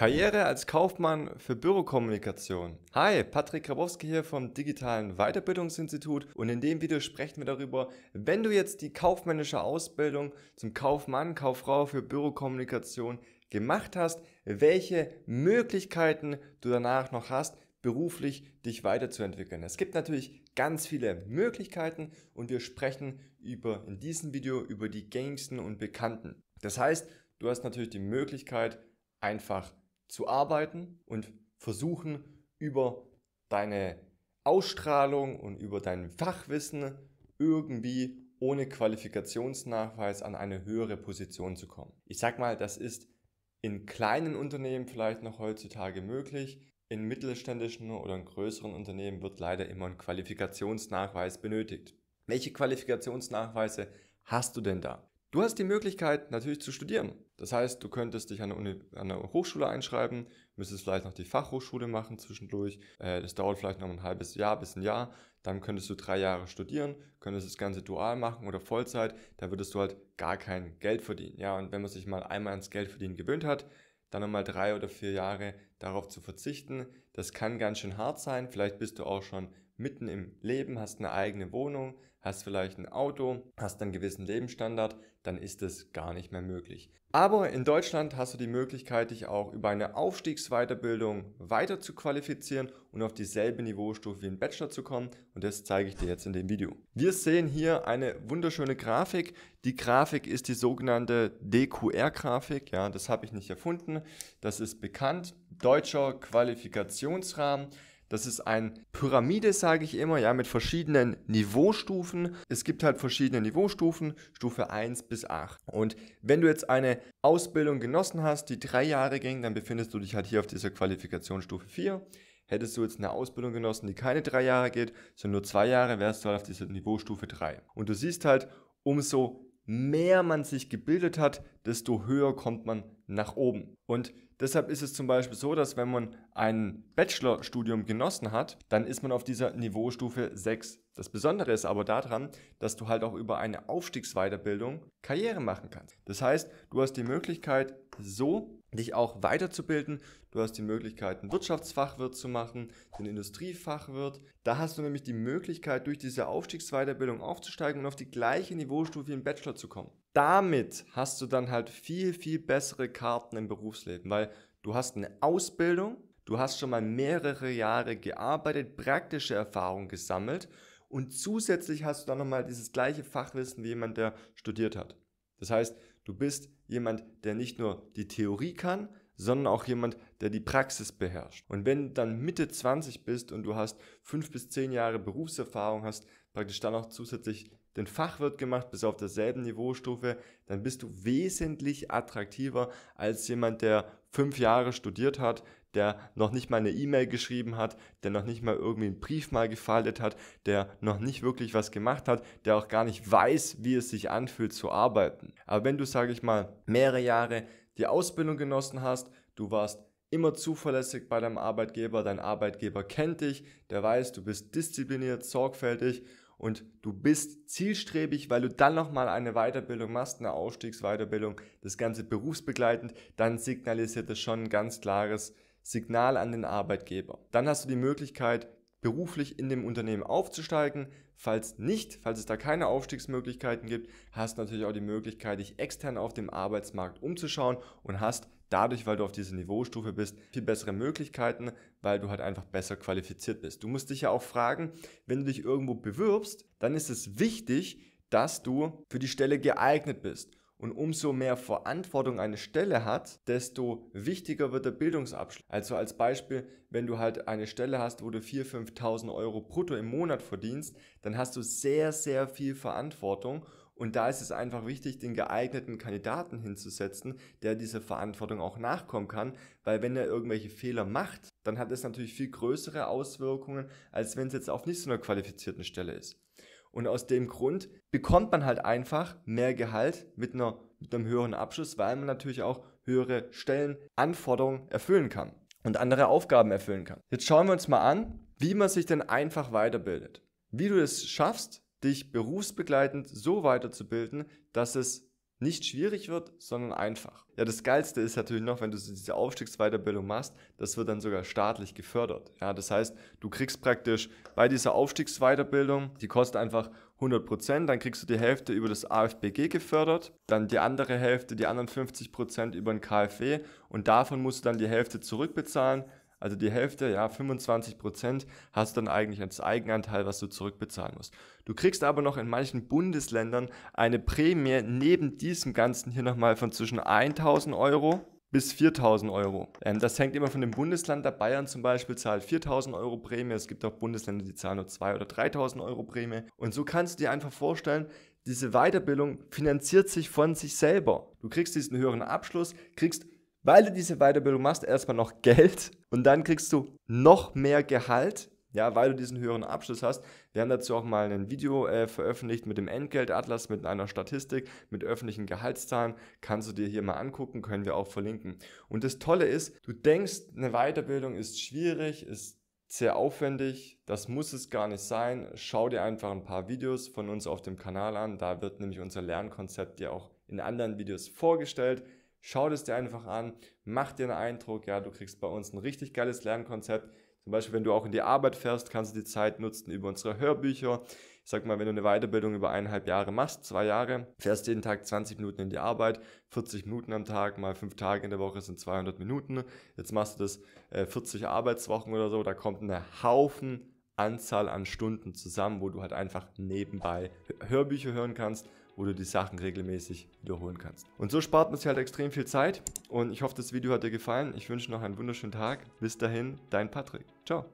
Karriere als Kaufmann für Bürokommunikation. Hi, Patrick Grabowski hier vom Digitalen Weiterbildungsinstitut und in dem Video sprechen wir darüber, wenn du jetzt die kaufmännische Ausbildung zum Kaufmann, Kauffrau für Bürokommunikation gemacht hast, welche Möglichkeiten du danach noch hast, beruflich dich weiterzuentwickeln. Es gibt natürlich ganz viele Möglichkeiten und wir sprechen über in diesem Video über die gängigsten und bekannten. Das heißt, du hast natürlich die Möglichkeit einfach zu arbeiten und versuchen, über deine Ausstrahlung und über dein Fachwissen irgendwie ohne Qualifikationsnachweis an eine höhere Position zu kommen. Ich sag mal, das ist in kleinen Unternehmen vielleicht noch heutzutage möglich. In mittelständischen oder in größeren Unternehmen wird leider immer ein Qualifikationsnachweis benötigt. Welche Qualifikationsnachweise hast du denn da? Du hast die Möglichkeit, natürlich zu studieren. Das heißt, du könntest dich an eine, Hochschule einschreiben, müsstest vielleicht noch die Fachhochschule machen zwischendurch. Äh, das dauert vielleicht noch ein halbes Jahr bis ein Jahr. Dann könntest du drei Jahre studieren, könntest das Ganze dual machen oder Vollzeit. Da würdest du halt gar kein Geld verdienen. Ja, und wenn man sich mal einmal ans Geld verdienen gewöhnt hat, dann nochmal drei oder vier Jahre darauf zu verzichten, das kann ganz schön hart sein. Vielleicht bist du auch schon mitten im Leben, hast eine eigene Wohnung, hast vielleicht ein Auto, hast einen gewissen Lebensstandard, dann ist es gar nicht mehr möglich. Aber in Deutschland hast du die Möglichkeit, dich auch über eine Aufstiegsweiterbildung weiter zu qualifizieren und auf dieselbe Niveaustufe wie ein Bachelor zu kommen. Und das zeige ich dir jetzt in dem Video. Wir sehen hier eine wunderschöne Grafik. Die Grafik ist die sogenannte DQR-Grafik. Ja, das habe ich nicht erfunden. Das ist bekannt. Deutscher Qualifikationsrahmen. Das ist eine Pyramide, sage ich immer, ja, mit verschiedenen Niveaustufen. Es gibt halt verschiedene Niveaustufen, Stufe 1 bis 8. Und wenn du jetzt eine Ausbildung genossen hast, die drei Jahre ging, dann befindest du dich halt hier auf dieser Qualifikationsstufe 4. Hättest du jetzt eine Ausbildung genossen, die keine drei Jahre geht, sondern nur zwei Jahre, wärst du halt auf dieser Niveaustufe 3. Und du siehst halt, umso mehr man sich gebildet hat, desto höher kommt man nach oben. Und deshalb ist es zum Beispiel so, dass wenn man ein Bachelorstudium genossen hat, dann ist man auf dieser Niveaustufe 6. Das Besondere ist aber daran, dass du halt auch über eine Aufstiegsweiterbildung Karriere machen kannst. Das heißt, du hast die Möglichkeit, so dich auch weiterzubilden. Du hast die Möglichkeit, einen Wirtschaftsfachwirt zu machen, den Industriefachwirt. Da hast du nämlich die Möglichkeit, durch diese Aufstiegsweiterbildung aufzusteigen und auf die gleiche Niveaustufe im Bachelor zu kommen. Damit hast du dann halt viel, viel bessere Karten im Berufsleben, weil du hast eine Ausbildung, du hast schon mal mehrere Jahre gearbeitet, praktische Erfahrung gesammelt und zusätzlich hast du dann nochmal dieses gleiche Fachwissen wie jemand, der studiert hat. Das heißt, Du bist jemand, der nicht nur die Theorie kann, sondern auch jemand, der die Praxis beherrscht. Und wenn du dann Mitte 20 bist und du hast fünf bis zehn Jahre Berufserfahrung, hast praktisch dann auch zusätzlich den Fachwirt gemacht, bis auf derselben Niveaustufe, dann bist du wesentlich attraktiver als jemand, der fünf Jahre studiert hat, der noch nicht mal eine E-Mail geschrieben hat, der noch nicht mal irgendwie einen Brief mal gefaltet hat, der noch nicht wirklich was gemacht hat, der auch gar nicht weiß, wie es sich anfühlt zu arbeiten. Aber wenn du, sage ich mal, mehrere Jahre die Ausbildung genossen hast, du warst immer zuverlässig bei deinem Arbeitgeber, dein Arbeitgeber kennt dich, der weiß, du bist diszipliniert, sorgfältig und du bist zielstrebig, weil du dann nochmal eine Weiterbildung machst, eine Ausstiegsweiterbildung, das Ganze berufsbegleitend, dann signalisiert das schon ein ganz klares Signal an den Arbeitgeber. Dann hast du die Möglichkeit, beruflich in dem Unternehmen aufzusteigen. Falls nicht, falls es da keine Aufstiegsmöglichkeiten gibt, hast du natürlich auch die Möglichkeit, dich extern auf dem Arbeitsmarkt umzuschauen und hast dadurch, weil du auf dieser Niveaustufe bist, viel bessere Möglichkeiten, weil du halt einfach besser qualifiziert bist. Du musst dich ja auch fragen, wenn du dich irgendwo bewirbst, dann ist es wichtig, dass du für die Stelle geeignet bist. Und umso mehr Verantwortung eine Stelle hat, desto wichtiger wird der Bildungsabschluss. Also als Beispiel, wenn du halt eine Stelle hast, wo du 4.000, 5.000 Euro brutto im Monat verdienst, dann hast du sehr, sehr viel Verantwortung. Und da ist es einfach wichtig, den geeigneten Kandidaten hinzusetzen, der dieser Verantwortung auch nachkommen kann, weil wenn er irgendwelche Fehler macht, dann hat es natürlich viel größere Auswirkungen, als wenn es jetzt auf nicht so einer qualifizierten Stelle ist. Und aus dem Grund bekommt man halt einfach mehr Gehalt mit, einer, mit einem höheren Abschluss, weil man natürlich auch höhere Stellenanforderungen erfüllen kann und andere Aufgaben erfüllen kann. Jetzt schauen wir uns mal an, wie man sich denn einfach weiterbildet. Wie du es schaffst, dich berufsbegleitend so weiterzubilden, dass es nicht schwierig wird, sondern einfach. Ja, das Geilste ist natürlich noch, wenn du diese Aufstiegsweiterbildung machst, das wird dann sogar staatlich gefördert. Ja, das heißt, du kriegst praktisch bei dieser Aufstiegsweiterbildung, die kostet einfach 100 Prozent, dann kriegst du die Hälfte über das AFBG gefördert, dann die andere Hälfte, die anderen 50 Prozent über den KfW und davon musst du dann die Hälfte zurückbezahlen also die Hälfte, ja, 25 Prozent hast du dann eigentlich als Eigenanteil, was du zurückbezahlen musst. Du kriegst aber noch in manchen Bundesländern eine Prämie neben diesem Ganzen hier nochmal von zwischen 1000 Euro bis 4000 Euro. Ähm, das hängt immer von dem Bundesland ab. Bayern zum Beispiel zahlt 4000 Euro Prämie. Es gibt auch Bundesländer, die zahlen nur 2 oder 3000 Euro Prämie. Und so kannst du dir einfach vorstellen, diese Weiterbildung finanziert sich von sich selber. Du kriegst diesen höheren Abschluss, kriegst weil du diese Weiterbildung machst, erstmal noch Geld und dann kriegst du noch mehr Gehalt, ja, weil du diesen höheren Abschluss hast. Wir haben dazu auch mal ein Video äh, veröffentlicht mit dem Entgeltatlas, mit einer Statistik, mit öffentlichen Gehaltszahlen. Kannst du dir hier mal angucken, können wir auch verlinken. Und das Tolle ist, du denkst, eine Weiterbildung ist schwierig, ist sehr aufwendig, das muss es gar nicht sein. Schau dir einfach ein paar Videos von uns auf dem Kanal an, da wird nämlich unser Lernkonzept dir auch in anderen Videos vorgestellt. Schau das dir einfach an, mach dir einen Eindruck, ja, du kriegst bei uns ein richtig geiles Lernkonzept. Zum Beispiel, wenn du auch in die Arbeit fährst, kannst du die Zeit nutzen über unsere Hörbücher. Ich sag mal, wenn du eine Weiterbildung über eineinhalb Jahre machst, zwei Jahre, fährst jeden Tag 20 Minuten in die Arbeit, 40 Minuten am Tag, mal fünf Tage in der Woche sind 200 Minuten. Jetzt machst du das äh, 40 Arbeitswochen oder so, da kommt eine Haufen Anzahl an Stunden zusammen, wo du halt einfach nebenbei Hörbücher hören kannst, wo du die Sachen regelmäßig wiederholen kannst. Und so spart man sich halt extrem viel Zeit und ich hoffe, das Video hat dir gefallen. Ich wünsche noch einen wunderschönen Tag. Bis dahin, dein Patrick. Ciao.